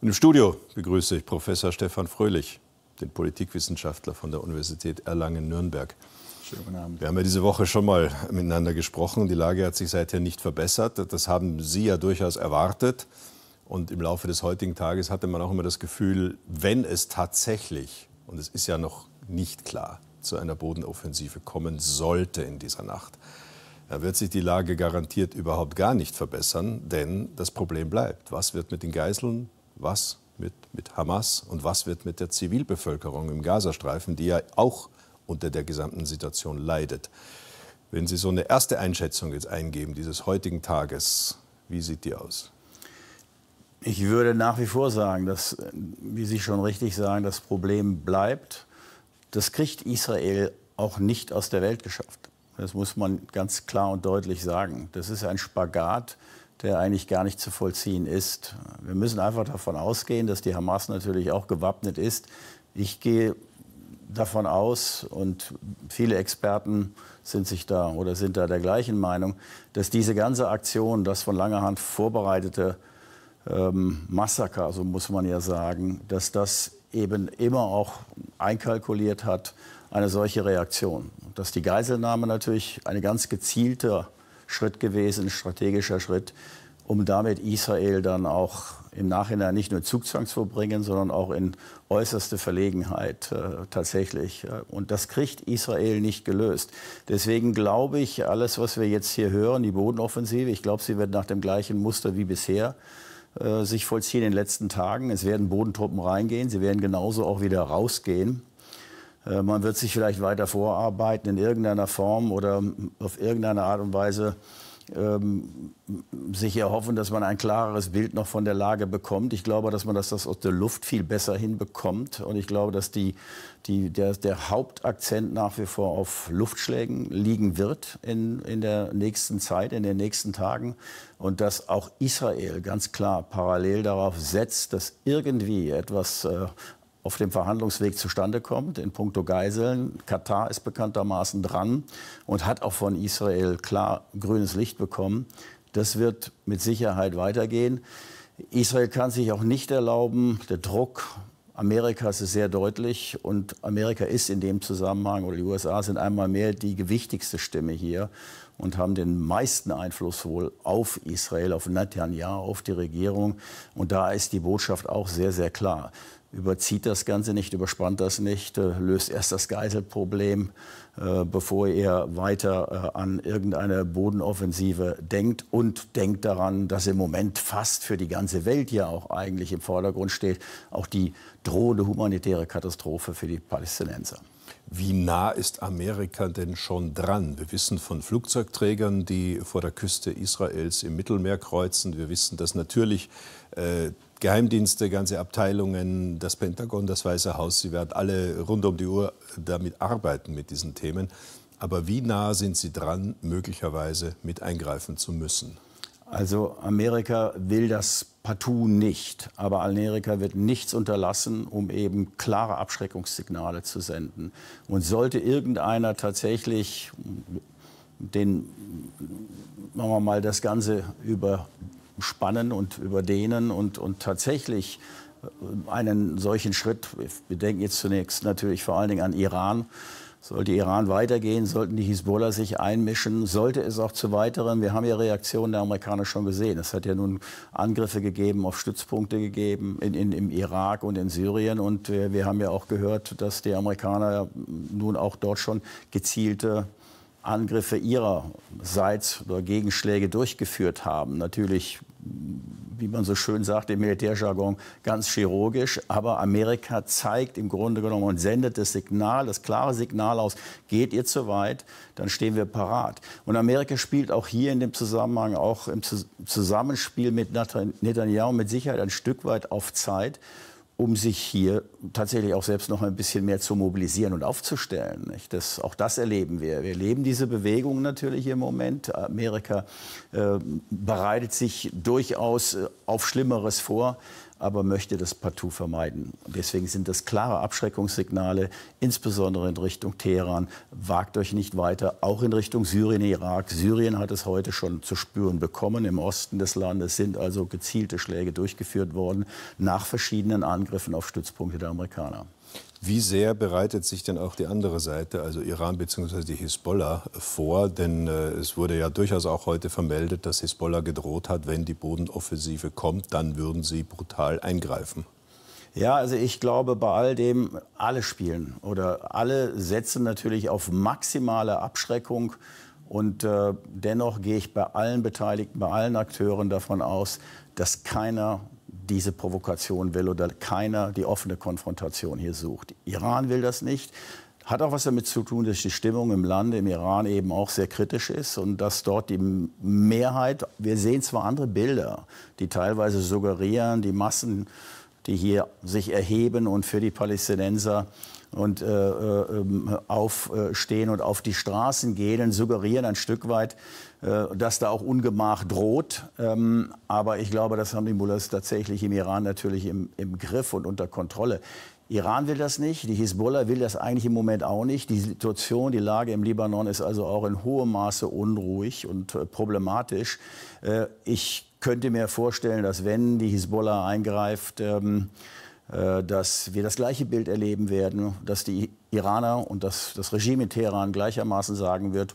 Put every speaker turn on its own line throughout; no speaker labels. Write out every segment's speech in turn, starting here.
Und im Studio begrüße ich Professor Stefan Fröhlich, den Politikwissenschaftler von der Universität Erlangen-Nürnberg. Schönen guten Abend. Wir haben ja diese Woche schon mal miteinander gesprochen. Die Lage hat sich seither nicht verbessert. Das haben Sie ja durchaus erwartet. Und im Laufe des heutigen Tages hatte man auch immer das Gefühl, wenn es tatsächlich, und es ist ja noch nicht klar, zu einer Bodenoffensive kommen sollte in dieser Nacht, dann wird sich die Lage garantiert überhaupt gar nicht verbessern, denn das Problem bleibt. Was wird mit den Geiseln was mit, mit Hamas und was wird mit der Zivilbevölkerung im Gazastreifen, die ja auch unter der gesamten Situation leidet. Wenn Sie so eine erste
Einschätzung jetzt eingeben dieses heutigen Tages, wie sieht die aus? Ich würde nach wie vor sagen, dass, wie Sie schon richtig sagen, das Problem bleibt. Das kriegt Israel auch nicht aus der Welt geschafft. Das muss man ganz klar und deutlich sagen. Das ist ein Spagat, der eigentlich gar nicht zu vollziehen ist. Wir müssen einfach davon ausgehen, dass die Hamas natürlich auch gewappnet ist. Ich gehe davon aus, und viele Experten sind sich da oder sind da der gleichen Meinung, dass diese ganze Aktion, das von langer Hand vorbereitete ähm, Massaker, so muss man ja sagen, dass das eben immer auch einkalkuliert hat, eine solche Reaktion. Dass die Geiselnahme natürlich eine ganz gezielte Schritt gewesen, ein strategischer Schritt, um damit Israel dann auch im Nachhinein nicht nur Zugzwang zu bringen, sondern auch in äußerste Verlegenheit äh, tatsächlich. Äh, und das kriegt Israel nicht gelöst. Deswegen glaube ich, alles, was wir jetzt hier hören, die Bodenoffensive, ich glaube, sie wird nach dem gleichen Muster wie bisher äh, sich vollziehen in den letzten Tagen. Es werden Bodentruppen reingehen, sie werden genauso auch wieder rausgehen. Äh, man wird sich vielleicht weiter vorarbeiten in irgendeiner Form oder auf irgendeine Art und Weise ähm, sich erhoffen, dass man ein klareres Bild noch von der Lage bekommt. Ich glaube, dass man das, aus der Luft viel besser hinbekommt. Und ich glaube, dass die, die, der, der, Hauptakzent nach wie vor auf Luftschlägen liegen wird in, in der nächsten Zeit, in den nächsten Tagen. Und dass auch Israel ganz klar parallel darauf setzt, dass irgendwie etwas äh, auf dem Verhandlungsweg zustande kommt in puncto Geiseln. Katar ist bekanntermaßen dran und hat auch von Israel klar grünes Licht bekommen. Das wird mit Sicherheit weitergehen. Israel kann sich auch nicht erlauben, der Druck Amerikas ist sehr deutlich und Amerika ist in dem Zusammenhang oder die USA sind einmal mehr die gewichtigste Stimme hier und haben den meisten Einfluss wohl auf Israel, auf Netanyahu, auf die Regierung. Und da ist die Botschaft auch sehr, sehr klar. Überzieht das Ganze nicht, überspannt das nicht, äh, löst erst das Geiselproblem, äh, bevor ihr weiter äh, an irgendeine Bodenoffensive denkt und denkt daran, dass im Moment fast für die ganze Welt ja auch eigentlich im Vordergrund steht, auch die drohende humanitäre Katastrophe für die
Palästinenser. Wie nah ist Amerika denn schon dran? Wir wissen von Flugzeugträgern, die vor der Küste Israels im Mittelmeer kreuzen. Wir wissen, dass natürlich äh, Geheimdienste, ganze Abteilungen, das Pentagon, das Weiße Haus, sie werden alle rund um die Uhr damit arbeiten, mit diesen Themen. Aber wie nah sind sie dran, möglicherweise
mit eingreifen zu müssen? Also Amerika will das partout nicht, aber Amerika wird nichts unterlassen, um eben klare Abschreckungssignale zu senden. Und sollte irgendeiner tatsächlich den, machen wir mal, das Ganze überspannen und überdehnen und, und tatsächlich äh, einen solchen Schritt, wir denken jetzt zunächst natürlich vor allen Dingen an Iran, sollte Iran weitergehen, sollten die Hisbollah sich einmischen, sollte es auch zu weiteren, wir haben ja Reaktionen der Amerikaner schon gesehen, es hat ja nun Angriffe gegeben, auf Stützpunkte gegeben in, in, im Irak und in Syrien und wir, wir haben ja auch gehört, dass die Amerikaner nun auch dort schon gezielte Angriffe ihrerseits oder Gegenschläge durchgeführt haben. Natürlich wie man so schön sagt im Militärjargon, ganz chirurgisch. Aber Amerika zeigt im Grunde genommen und sendet das Signal, das klare Signal aus, geht ihr zu weit, dann stehen wir parat. Und Amerika spielt auch hier in dem Zusammenhang, auch im Zusammenspiel mit Netanyahu mit Sicherheit ein Stück weit auf Zeit um sich hier tatsächlich auch selbst noch ein bisschen mehr zu mobilisieren und aufzustellen. Das, auch das erleben wir. Wir erleben diese Bewegung natürlich im Moment. Amerika äh, bereitet sich durchaus äh, auf Schlimmeres vor aber möchte das partout vermeiden. Deswegen sind das klare Abschreckungssignale, insbesondere in Richtung Teheran. Wagt euch nicht weiter, auch in Richtung Syrien, Irak. Syrien hat es heute schon zu spüren bekommen. Im Osten des Landes sind also gezielte Schläge durchgeführt worden nach verschiedenen Angriffen auf Stützpunkte der Amerikaner. Wie sehr bereitet
sich denn auch die andere Seite, also Iran bzw. die Hisbollah, vor? Denn äh, es wurde ja durchaus auch heute vermeldet, dass Hisbollah gedroht hat, wenn die Bodenoffensive kommt, dann würden sie
brutal eingreifen. Ja, also ich glaube, bei all dem, alle spielen oder alle setzen natürlich auf maximale Abschreckung. Und äh, dennoch gehe ich bei allen Beteiligten, bei allen Akteuren davon aus, dass keiner diese Provokation will oder keiner die offene Konfrontation hier sucht. Iran will das nicht. Hat auch was damit zu tun, dass die Stimmung im Lande, im Iran eben auch sehr kritisch ist und dass dort die Mehrheit, wir sehen zwar andere Bilder, die teilweise suggerieren, die Massen, die hier sich erheben und für die Palästinenser und äh, ähm, aufstehen äh, und auf die Straßen gehen und suggerieren ein Stück weit, äh, dass da auch Ungemach droht. Ähm, aber ich glaube, das haben die Mullahs tatsächlich im Iran natürlich im, im Griff und unter Kontrolle. Iran will das nicht, die Hisbollah will das eigentlich im Moment auch nicht. Die Situation, die Lage im Libanon ist also auch in hohem Maße unruhig und problematisch. ich könnte mir vorstellen, dass wenn die Hisbollah eingreift, ähm, äh, dass wir das gleiche Bild erleben werden, dass die Iraner und das, das Regime in Teheran gleichermaßen sagen wird,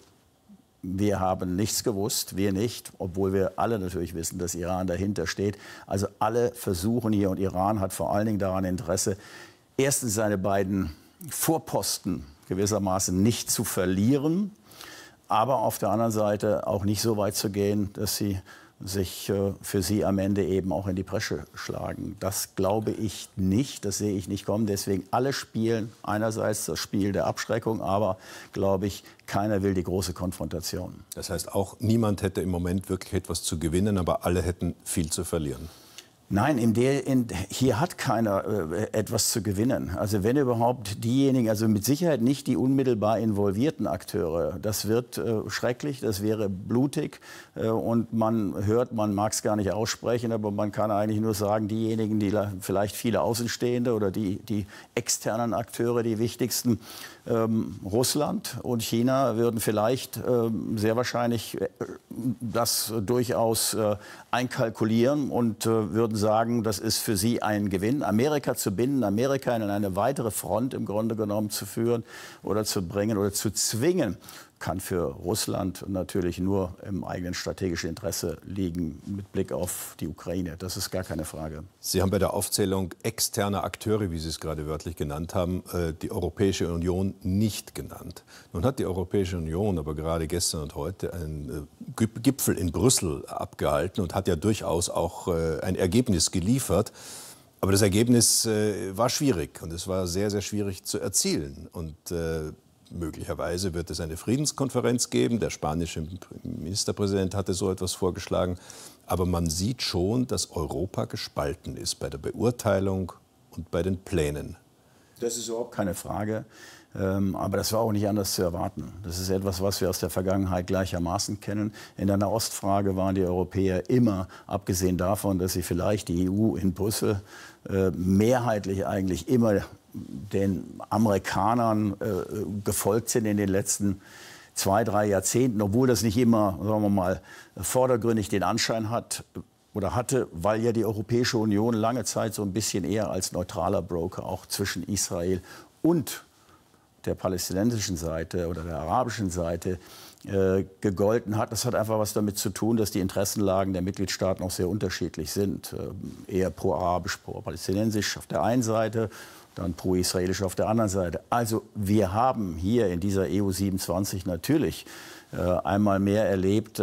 wir haben nichts gewusst, wir nicht, obwohl wir alle natürlich wissen, dass Iran dahinter steht. Also alle versuchen hier, und Iran hat vor allen Dingen daran Interesse, erstens seine beiden Vorposten gewissermaßen nicht zu verlieren, aber auf der anderen Seite auch nicht so weit zu gehen, dass sie sich äh, für sie am Ende eben auch in die Bresche schlagen. Das glaube ich nicht, das sehe ich nicht kommen. Deswegen alle spielen einerseits das Spiel der Abschreckung, aber glaube ich, keiner will die große Konfrontation. Das heißt,
auch niemand hätte im Moment wirklich etwas zu gewinnen, aber alle hätten viel
zu verlieren. Nein, in der, in, hier hat keiner äh, etwas zu gewinnen. Also wenn überhaupt diejenigen, also mit Sicherheit nicht die unmittelbar involvierten Akteure. Das wird äh, schrecklich, das wäre blutig äh, und man hört, man mag es gar nicht aussprechen, aber man kann eigentlich nur sagen, diejenigen, die vielleicht viele Außenstehende oder die, die externen Akteure, die wichtigsten, ähm, Russland und China würden vielleicht ähm, sehr wahrscheinlich äh, das durchaus äh, einkalkulieren und äh, würden sagen, das ist für sie ein Gewinn, Amerika zu binden, Amerika in eine weitere Front im Grunde genommen zu führen oder zu bringen oder zu zwingen, kann für Russland natürlich nur im eigenen strategischen Interesse liegen mit Blick auf die Ukraine. Das ist gar keine Frage.
Sie haben bei der Aufzählung externer Akteure, wie Sie es gerade wörtlich genannt haben, äh, die Europäische Union nicht genannt. Nun hat die Europäische Union aber gerade gestern und heute einen äh, Gipfel in Brüssel abgehalten und hat ja durchaus auch äh, ein Ergebnis geliefert. Aber das Ergebnis äh, war schwierig und es war sehr, sehr schwierig zu erzielen. Und äh, Möglicherweise wird es eine Friedenskonferenz geben. Der spanische Ministerpräsident hatte so etwas vorgeschlagen. Aber man sieht schon, dass Europa gespalten
ist bei der Beurteilung und bei den Plänen. Das ist überhaupt keine Frage. Ähm, aber das war auch nicht anders zu erwarten. Das ist etwas, was wir aus der Vergangenheit gleichermaßen kennen. In der Nahostfrage waren die Europäer immer, abgesehen davon, dass sie vielleicht die EU in Brüssel äh, mehrheitlich eigentlich immer den Amerikanern äh, gefolgt sind in den letzten zwei, drei Jahrzehnten, obwohl das nicht immer, sagen wir mal, vordergründig den Anschein hat, oder hatte, weil ja die Europäische Union lange Zeit so ein bisschen eher als neutraler Broker auch zwischen Israel und der palästinensischen Seite oder der arabischen Seite äh, gegolten hat. Das hat einfach was damit zu tun, dass die Interessenlagen der Mitgliedstaaten auch sehr unterschiedlich sind. Äh, eher pro-arabisch, pro-palästinensisch auf der einen Seite, dann pro-israelisch auf der anderen Seite. Also wir haben hier in dieser EU 27 natürlich äh, einmal mehr erlebt,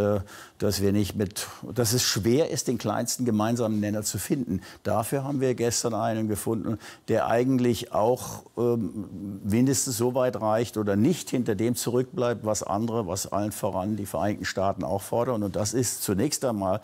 dass wir nicht mit, dass es schwer ist, den kleinsten gemeinsamen Nenner zu finden. Dafür haben wir gestern einen gefunden, der eigentlich auch ähm, mindestens so weit reicht oder nicht hinter dem zurückbleibt, was andere, was allen voran die Vereinigten Staaten auch fordern. Und das ist zunächst einmal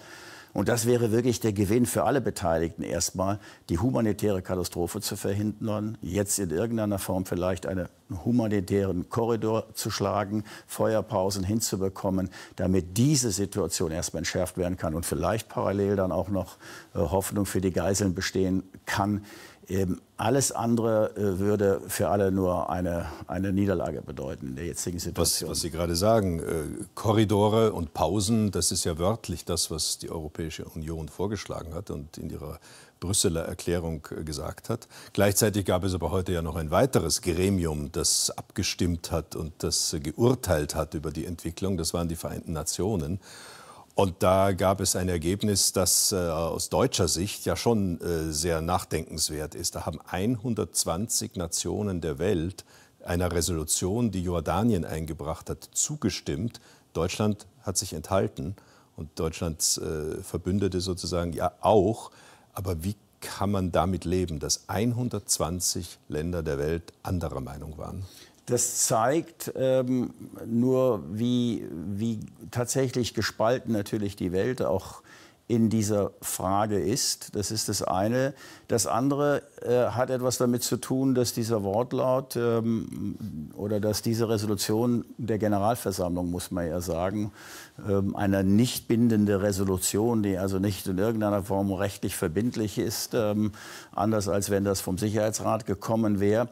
und das wäre wirklich der Gewinn für alle Beteiligten erstmal, die humanitäre Katastrophe zu verhindern, jetzt in irgendeiner Form vielleicht einen humanitären Korridor zu schlagen, Feuerpausen hinzubekommen, damit diese Situation erstmal entschärft werden kann und vielleicht parallel dann auch noch äh, Hoffnung für die Geiseln bestehen kann, ähm, alles andere äh, würde für alle nur eine, eine Niederlage bedeuten in der jetzigen Situation. Was, was Sie gerade sagen, äh, Korridore und
Pausen, das ist ja wörtlich das, was die Europäische Union vorgeschlagen hat und in ihrer Brüsseler Erklärung äh, gesagt hat. Gleichzeitig gab es aber heute ja noch ein weiteres Gremium, das abgestimmt hat und das äh, geurteilt hat über die Entwicklung. Das waren die Vereinten Nationen. Und da gab es ein Ergebnis, das äh, aus deutscher Sicht ja schon äh, sehr nachdenkenswert ist. Da haben 120 Nationen der Welt einer Resolution, die Jordanien eingebracht hat, zugestimmt. Deutschland hat sich enthalten und Deutschlands äh, Verbündete sozusagen ja auch. Aber wie kann man damit leben, dass 120 Länder der Welt anderer Meinung waren?
Das zeigt ähm, nur, wie, wie tatsächlich gespalten natürlich die Welt auch in dieser Frage ist. Das ist das eine. Das andere äh, hat etwas damit zu tun, dass dieser Wortlaut ähm, oder dass diese Resolution der Generalversammlung, muss man ja sagen, ähm, eine nicht bindende Resolution, die also nicht in irgendeiner Form rechtlich verbindlich ist, ähm, anders als wenn das vom Sicherheitsrat gekommen wäre,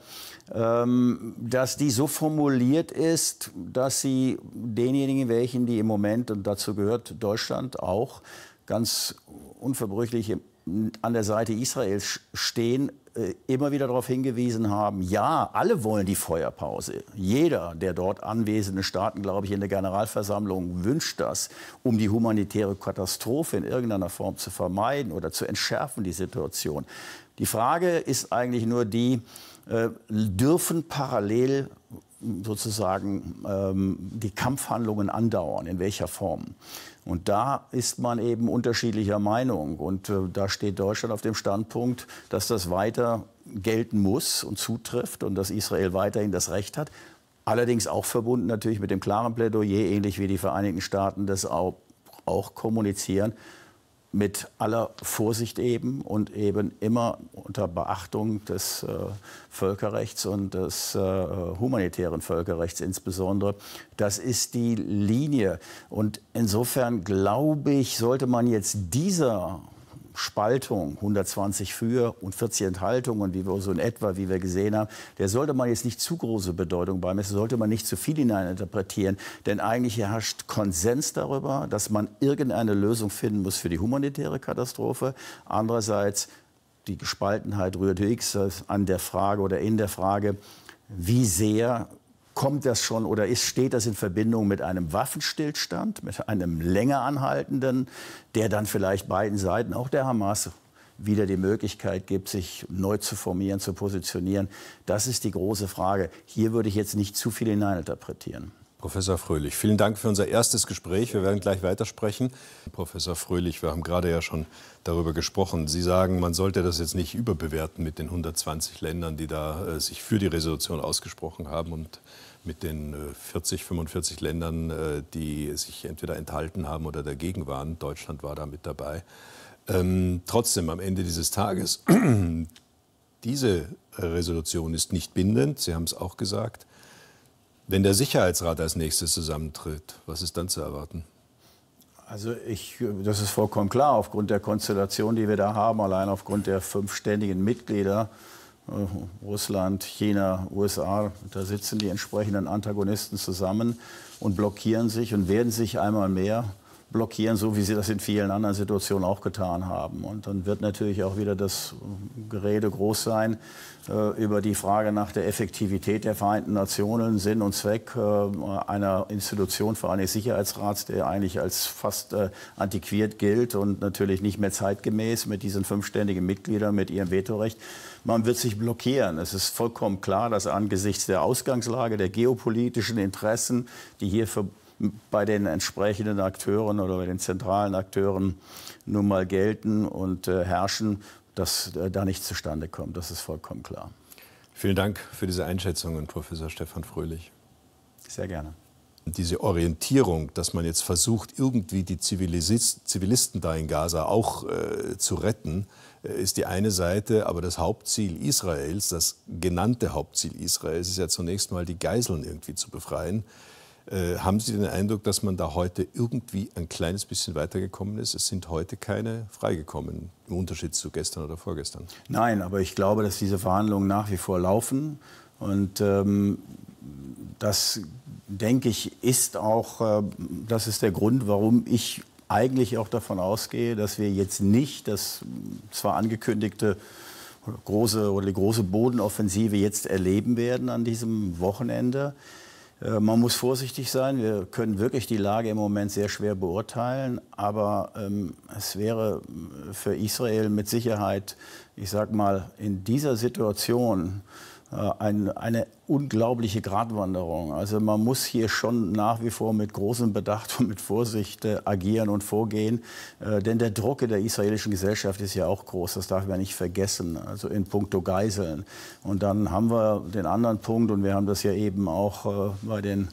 ähm, dass die so formuliert ist, dass sie denjenigen, welchen die im Moment, und dazu gehört Deutschland auch, ganz unverbrüchlich an der Seite Israels stehen, äh, immer wieder darauf hingewiesen haben, ja, alle wollen die Feuerpause. Jeder der dort anwesenden Staaten, glaube ich, in der Generalversammlung wünscht das, um die humanitäre Katastrophe in irgendeiner Form zu vermeiden oder zu entschärfen, die Situation. Die Frage ist eigentlich nur die, äh, dürfen parallel sozusagen ähm, die Kampfhandlungen andauern, in welcher Form? Und da ist man eben unterschiedlicher Meinung. Und äh, da steht Deutschland auf dem Standpunkt, dass das weiter gelten muss und zutrifft und dass Israel weiterhin das Recht hat. Allerdings auch verbunden natürlich mit dem klaren Plädoyer, ähnlich wie die Vereinigten Staaten das auch, auch kommunizieren, mit aller Vorsicht eben und eben immer unter Beachtung des äh, Völkerrechts und des äh, humanitären Völkerrechts insbesondere. Das ist die Linie. Und insofern glaube ich, sollte man jetzt dieser Spaltung, 120 für und 40 Enthaltungen, wie wir so in etwa, wie wir gesehen haben, der sollte man jetzt nicht zu große Bedeutung beimessen, sollte man nicht zu viel hineininterpretieren, denn eigentlich herrscht Konsens darüber, dass man irgendeine Lösung finden muss für die humanitäre Katastrophe. Andererseits die Gespaltenheit rührt höchstens an der Frage oder in der Frage, wie sehr kommt das schon oder ist, steht das in Verbindung mit einem Waffenstillstand, mit einem länger anhaltenden, der dann vielleicht beiden Seiten, auch der Hamas, wieder die Möglichkeit gibt, sich neu zu formieren, zu positionieren. Das ist die große Frage. Hier würde ich jetzt nicht zu viel hineininterpretieren. Professor Fröhlich, vielen Dank für unser erstes Gespräch. Wir werden
gleich weitersprechen. Professor Fröhlich, wir haben gerade ja schon darüber gesprochen. Sie sagen, man sollte das jetzt nicht überbewerten mit den 120 Ländern, die da äh, sich für die Resolution ausgesprochen haben und mit den 40, äh, 45 Ländern, äh, die sich entweder enthalten haben oder dagegen waren. Deutschland war da mit dabei. Ähm, trotzdem, am Ende dieses Tages, diese Resolution ist nicht bindend. Sie haben es auch gesagt. Wenn der Sicherheitsrat als nächstes zusammentritt, was ist dann zu erwarten?
Also ich, das ist vollkommen klar, aufgrund der Konstellation, die wir da haben, allein aufgrund der fünf ständigen Mitglieder, äh, Russland, China, USA, da sitzen die entsprechenden Antagonisten zusammen und blockieren sich und werden sich einmal mehr blockieren, so wie sie das in vielen anderen Situationen auch getan haben. Und dann wird natürlich auch wieder das Gerede groß sein äh, über die Frage nach der Effektivität der Vereinten Nationen, Sinn und Zweck äh, einer Institution, vor allem des Sicherheitsrats, der eigentlich als fast äh, antiquiert gilt und natürlich nicht mehr zeitgemäß mit diesen fünfständigen Mitgliedern, mit ihrem Vetorecht. Man wird sich blockieren. Es ist vollkommen klar, dass angesichts der Ausgangslage, der geopolitischen Interessen, die hier verbunden bei den entsprechenden Akteuren oder bei den zentralen Akteuren nun mal gelten und äh, herrschen, dass äh, da nichts zustande kommt. Das ist vollkommen klar. Vielen Dank für diese Einschätzungen, Professor
Stefan Fröhlich. Sehr gerne. Diese Orientierung, dass man jetzt versucht, irgendwie die Zivilisten da in Gaza auch äh, zu retten, äh, ist die eine Seite, aber das Hauptziel Israels, das genannte Hauptziel Israels, ist ja zunächst mal die Geiseln irgendwie zu befreien. Äh, haben Sie den Eindruck, dass man da heute irgendwie ein kleines bisschen weitergekommen ist? Es sind heute keine freigekommen, im Unterschied zu gestern oder
vorgestern. Nein, aber ich glaube, dass diese Verhandlungen nach wie vor laufen. Und ähm, das, denke ich, ist auch, äh, das ist der Grund, warum ich eigentlich auch davon ausgehe, dass wir jetzt nicht das zwar angekündigte große oder die große Bodenoffensive jetzt erleben werden an diesem Wochenende. Äh, man muss vorsichtig sein. Wir können wirklich die Lage im Moment sehr schwer beurteilen. Aber ähm, es wäre äh, für Israel mit Sicherheit, ich sag mal, in dieser Situation äh, ein, eine unglaubliche Gratwanderung. Also man muss hier schon nach wie vor mit großem Bedacht und mit Vorsicht äh, agieren und vorgehen, äh, denn der Druck in der israelischen Gesellschaft ist ja auch groß, das darf man nicht vergessen, also in puncto Geiseln. Und dann haben wir den anderen Punkt und wir haben das ja eben auch bei den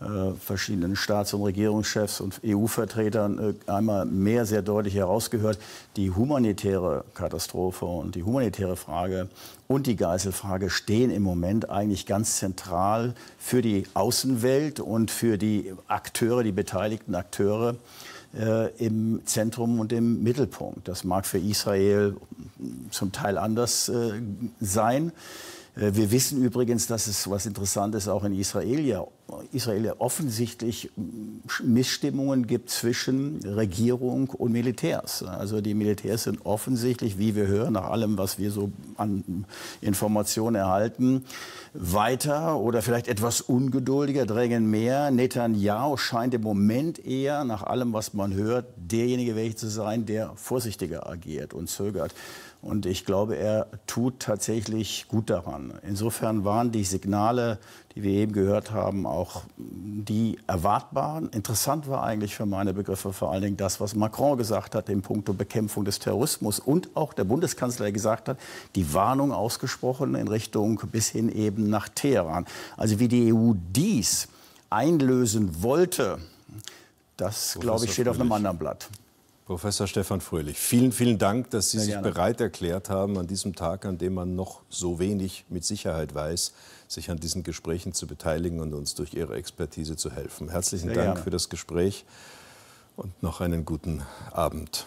äh, verschiedenen Staats- und Regierungschefs und EU-Vertretern äh, einmal mehr sehr deutlich herausgehört, die humanitäre Katastrophe und die humanitäre Frage und die Geiselfrage stehen im Moment eigentlich ganz zentral für die Außenwelt und für die Akteure, die beteiligten Akteure äh, im Zentrum und im Mittelpunkt. Das mag für Israel zum Teil anders sein. Wir wissen übrigens, dass es was Interessantes auch in Israel ja Israel offensichtlich hm, Missstimmungen gibt zwischen Regierung und Militärs. Also die Militärs sind offensichtlich, wie wir hören, nach allem, was wir so an Informationen erhalten, weiter oder vielleicht etwas ungeduldiger, drängen mehr. Netanyahu scheint im Moment eher, nach allem, was man hört, derjenige welche zu sein, der vorsichtiger agiert und zögert. Und ich glaube, er tut tatsächlich gut daran. Insofern waren die Signale die wir eben gehört haben, auch die erwartbaren. Interessant war eigentlich für meine Begriffe vor allen Dingen das, was Macron gesagt hat im Punkto Bekämpfung des Terrorismus und auch der Bundeskanzler gesagt hat, die Warnung ausgesprochen in Richtung bis hin eben nach Teheran. Also wie die EU dies einlösen wollte, das, glaube ich, steht auf einem
anderen Blatt. Professor Stefan Fröhlich, vielen, vielen Dank, dass Sie sich bereit erklärt haben, an diesem Tag, an dem man noch so wenig mit Sicherheit weiß, sich an diesen Gesprächen zu beteiligen und uns durch Ihre Expertise zu helfen. Herzlichen Sehr Dank gerne. für das Gespräch und noch einen guten Abend.